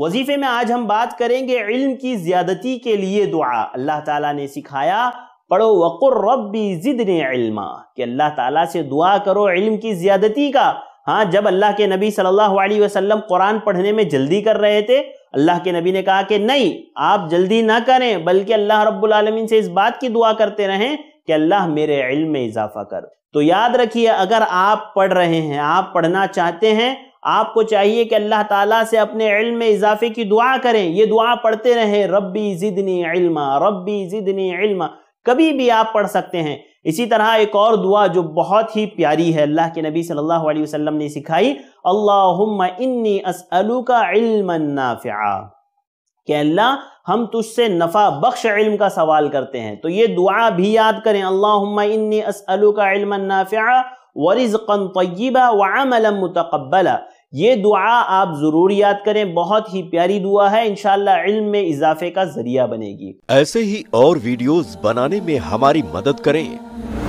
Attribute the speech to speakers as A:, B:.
A: वजीफे में आज हम बात करेंगे इल्म की ज्यादती के लिए दुआ अल्लाह ताला ने सिखाया पढ़ो वक़ुर रब्बी जिदने इल्मा कि अल्लाह ताला से दुआ करो इल्म की ज्यादती का हाँ जब अल्लाह के नबी सल्लल्लाहु अलैहि वसल्लम कुरान पढ़ने में जल्दी कर रहे थे अल्लाह के नबी ने कहा कि नहीं आप जल्दी ना करें बल्कि अल्लाह रब्बुल आलमीन से इस बात की दुआ करते रहें कि अल्लाह मेरे इल्म में इजाफा कर तो याद रखिए अगर आप पढ़ रहे हैं आप पढ़ना चाहते हैं आपको चाहिए कि अल्लाह ताला से अपने इल्म में इजाफे की दुआ करें ये दुआ पढ़ते रहें रब्बी ज़िदनी इल्मा रब्बी ज़िदनी इल्मा कभी भी आप पढ़ सकते हैं इसी तरह एक और दुआ जो बहुत ही प्यारी है अल्लाह के नबी सल्लल्लाहु अलैहि वसल्लम ने सिखाई अल्लाहुम्मा इन्नी असअलू इल्मन नाफिआ कि अल्लाह हम तुझसे नफ़ा बख्श इल्म का सवाल करते हैं तो ये दुआ भी याद करें अल्लाहुम्मा इन्नी असअलू का इल्मन नाफिआ वरिज़्क़न तय्यिबा व मुतक़ब्बला ये दुआ आप ज़रूर याद करें बहुत ही प्यारी दुआ है इल्म में इजाफे का जरिया बनेगी
B: ऐसे ही और वीडियोस बनाने में हमारी मदद करें